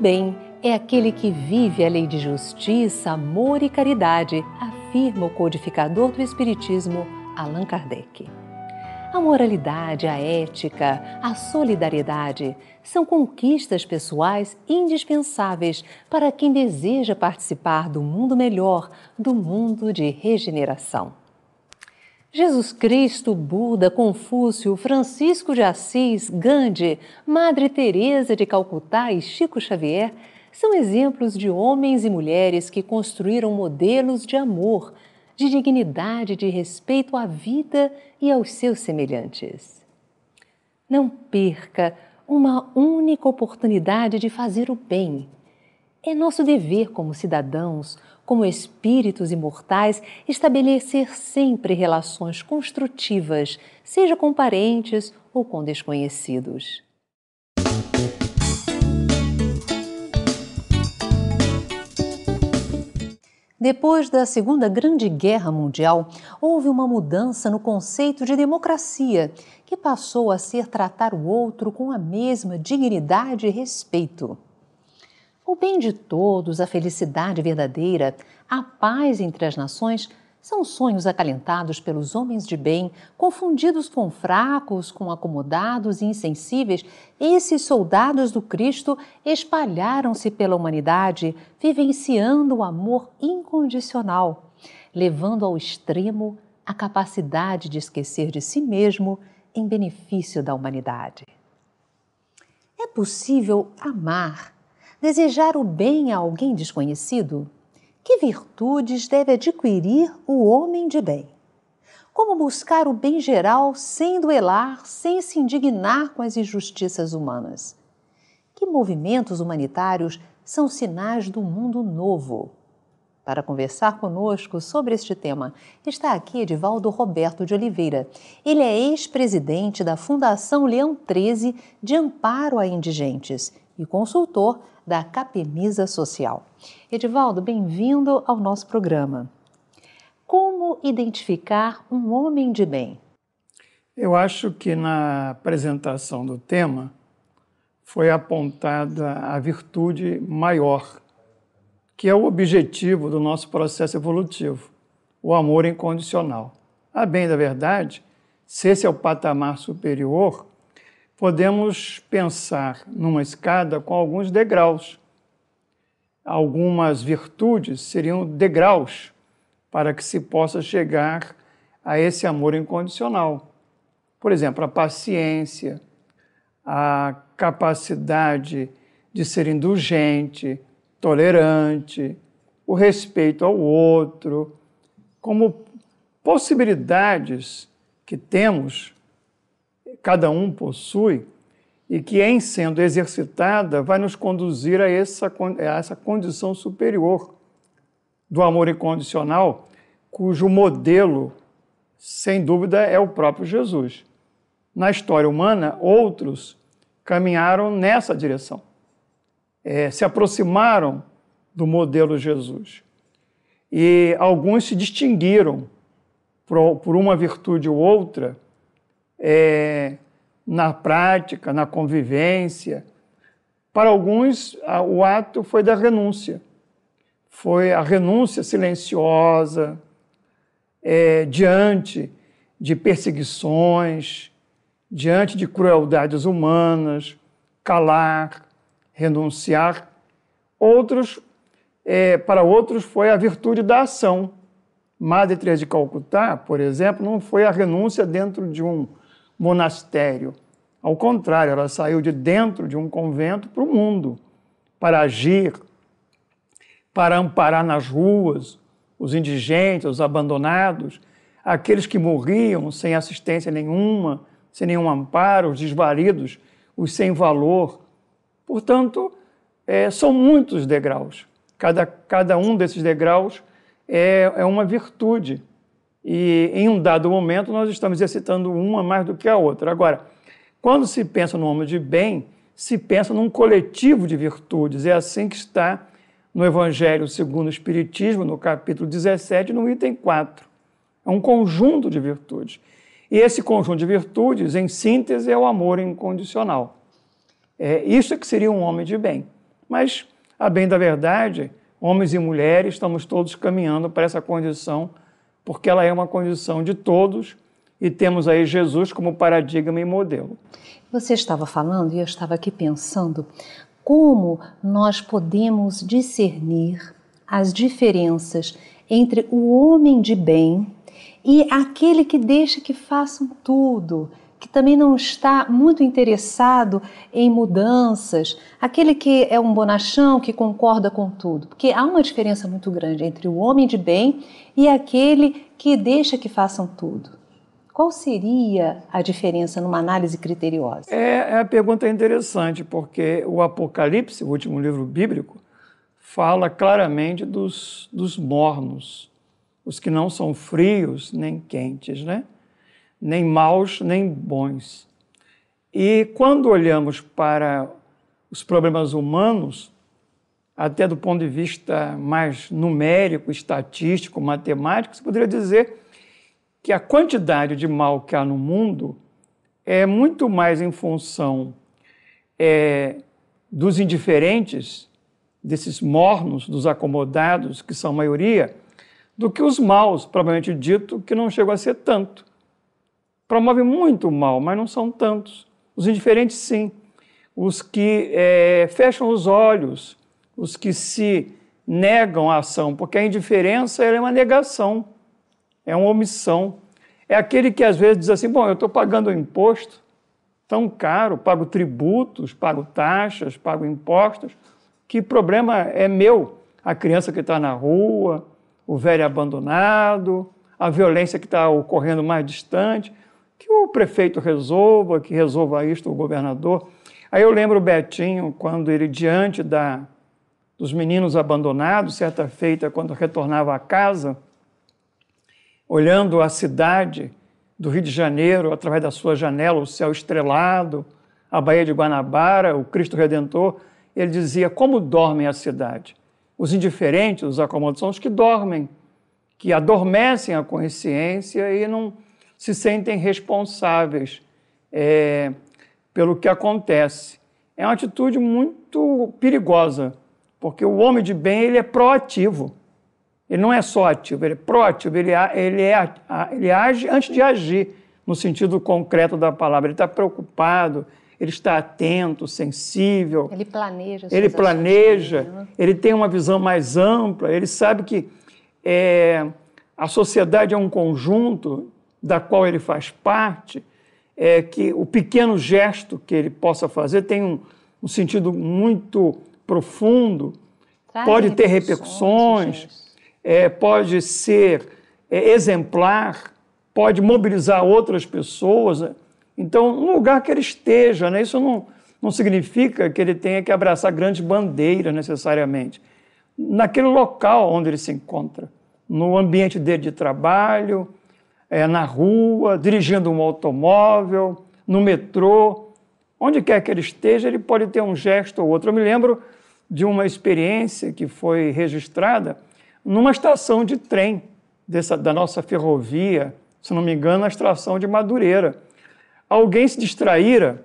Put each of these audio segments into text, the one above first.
bem é aquele que vive a lei de justiça, amor e caridade, afirma o codificador do Espiritismo, Allan Kardec. A moralidade, a ética, a solidariedade são conquistas pessoais indispensáveis para quem deseja participar do mundo melhor, do mundo de regeneração. Jesus Cristo, Buda, Confúcio, Francisco de Assis, Gandhi, Madre Teresa de Calcutá e Chico Xavier são exemplos de homens e mulheres que construíram modelos de amor, de dignidade, de respeito à vida e aos seus semelhantes. Não perca uma única oportunidade de fazer o bem é nosso dever, como cidadãos, como espíritos imortais, estabelecer sempre relações construtivas, seja com parentes ou com desconhecidos. Depois da Segunda Grande Guerra Mundial, houve uma mudança no conceito de democracia, que passou a ser tratar o outro com a mesma dignidade e respeito o bem de todos, a felicidade verdadeira, a paz entre as nações são sonhos acalentados pelos homens de bem, confundidos com fracos, com acomodados e insensíveis, esses soldados do Cristo espalharam-se pela humanidade, vivenciando o amor incondicional, levando ao extremo a capacidade de esquecer de si mesmo em benefício da humanidade. É possível amar desejar o bem a alguém desconhecido? Que virtudes deve adquirir o homem de bem? Como buscar o bem geral sem duelar, sem se indignar com as injustiças humanas? Que movimentos humanitários são sinais do mundo novo? Para conversar conosco sobre este tema, está aqui Edivaldo Roberto de Oliveira. Ele é ex-presidente da Fundação Leão 13 de Amparo a Indigentes e consultor da Capemisa Social. Edivaldo, bem-vindo ao nosso programa. Como identificar um homem de bem? Eu acho que na apresentação do tema foi apontada a virtude maior, que é o objetivo do nosso processo evolutivo, o amor incondicional. A bem da verdade, se esse é o patamar superior, podemos pensar numa escada com alguns degraus. Algumas virtudes seriam degraus para que se possa chegar a esse amor incondicional. Por exemplo, a paciência, a capacidade de ser indulgente, tolerante, o respeito ao outro, como possibilidades que temos cada um possui e que, em sendo exercitada, vai nos conduzir a essa, a essa condição superior do amor incondicional, cujo modelo, sem dúvida, é o próprio Jesus. Na história humana, outros caminharam nessa direção, é, se aproximaram do modelo Jesus. E alguns se distinguiram por uma virtude ou outra é, na prática, na convivência. Para alguns, o ato foi da renúncia. Foi a renúncia silenciosa, é, diante de perseguições, diante de crueldades humanas, calar, renunciar. Outros, é, para outros, foi a virtude da ação. Madre Teresa de Calcutá, por exemplo, não foi a renúncia dentro de um monastério. Ao contrário, ela saiu de dentro de um convento para o mundo, para agir, para amparar nas ruas os indigentes, os abandonados, aqueles que morriam sem assistência nenhuma, sem nenhum amparo, os desvalidos, os sem valor. Portanto, é, são muitos degraus. Cada, cada um desses degraus é, é uma virtude e em um dado momento nós estamos exercitando uma mais do que a outra. Agora, quando se pensa no homem de bem, se pensa num coletivo de virtudes. É assim que está no Evangelho segundo o Espiritismo, no capítulo 17, no item 4. É um conjunto de virtudes. E esse conjunto de virtudes, em síntese, é o amor incondicional. É, isso é que seria um homem de bem. Mas, a bem da verdade, homens e mulheres, estamos todos caminhando para essa condição porque ela é uma condição de todos e temos aí Jesus como paradigma e modelo. Você estava falando e eu estava aqui pensando como nós podemos discernir as diferenças entre o homem de bem e aquele que deixa que façam tudo, que também não está muito interessado em mudanças, aquele que é um bonachão que concorda com tudo, porque há uma diferença muito grande entre o homem de bem e aquele que deixa que façam tudo. Qual seria a diferença numa análise criteriosa? É, é a pergunta é interessante, porque o Apocalipse, o último livro bíblico, fala claramente dos, dos mornos, os que não são frios nem quentes, né? nem maus nem bons. E quando olhamos para os problemas humanos, até do ponto de vista mais numérico, estatístico, matemático, se poderia dizer que a quantidade de mal que há no mundo é muito mais em função é, dos indiferentes, desses mornos, dos acomodados, que são a maioria, do que os maus, provavelmente dito, que não chegou a ser tanto promove muito mal, mas não são tantos. Os indiferentes, sim. Os que é, fecham os olhos, os que se negam a ação, porque a indiferença é uma negação, é uma omissão. É aquele que às vezes diz assim: bom, eu estou pagando um imposto tão caro, pago tributos, pago taxas, pago impostos, que problema é meu? A criança que está na rua, o velho abandonado, a violência que está ocorrendo mais distante que o prefeito resolva, que resolva isto o governador. Aí eu lembro o Betinho, quando ele, diante da, dos meninos abandonados, certa feita, quando retornava a casa, olhando a cidade do Rio de Janeiro através da sua janela, o céu estrelado, a Baía de Guanabara, o Cristo Redentor, ele dizia: Como dormem a cidade? Os indiferentes, os acomodados, são os que dormem, que adormecem a consciência e não se sentem responsáveis é, pelo que acontece. É uma atitude muito perigosa, porque o homem de bem ele é proativo. Ele não é só ativo, ele é proativo, ele, ele, é, ele age antes de agir, no sentido concreto da palavra. Ele está preocupado, ele está atento, sensível. Ele planeja. Ele planeja, ações. Né? ele tem uma visão mais ampla, ele sabe que é, a sociedade é um conjunto da qual ele faz parte, é que o pequeno gesto que ele possa fazer tem um, um sentido muito profundo, Traz pode ter repercussões, é, pode ser é, exemplar, pode mobilizar outras pessoas. Né? Então, no lugar que ele esteja, né? isso não, não significa que ele tenha que abraçar grandes bandeiras necessariamente. Naquele local onde ele se encontra, no ambiente dele de trabalho, é, na rua, dirigindo um automóvel, no metrô, onde quer que ele esteja, ele pode ter um gesto ou outro. Eu me lembro de uma experiência que foi registrada numa estação de trem dessa, da nossa ferrovia, se não me engano, na estação de Madureira. Alguém se distraíra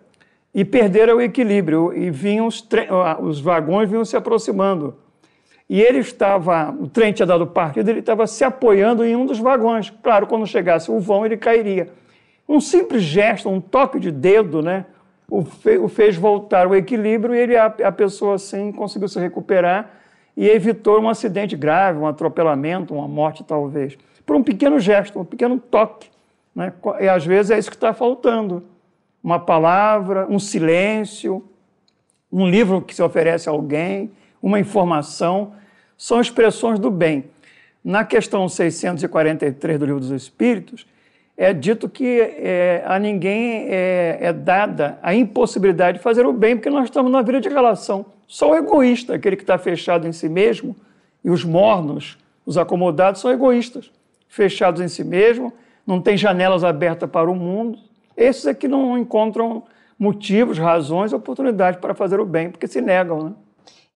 e perdera o equilíbrio e vinham os, ah, os vagões vinham se aproximando e ele estava, o trem tinha dado partida, ele estava se apoiando em um dos vagões. Claro, quando chegasse o vão, ele cairia. Um simples gesto, um toque de dedo, né, o, fe, o fez voltar o equilíbrio e ele, a, a, pessoa assim conseguiu se recuperar e evitou um acidente grave, um atropelamento, uma morte talvez, por um pequeno gesto, um pequeno toque. Né? E às vezes é isso que está faltando. Uma palavra, um silêncio, um livro que se oferece a alguém, uma informação, são expressões do bem. Na questão 643 do Livro dos Espíritos, é dito que é, a ninguém é, é, dada a impossibilidade de fazer o bem, porque nós estamos na vida de relação. Só o egoísta, aquele que está fechado em si mesmo, e os mornos, os acomodados, são egoístas, fechados em si mesmo, não tem janelas abertas para o mundo. Esses é que não encontram motivos, razões, oportunidades para fazer o bem, porque se negam, né?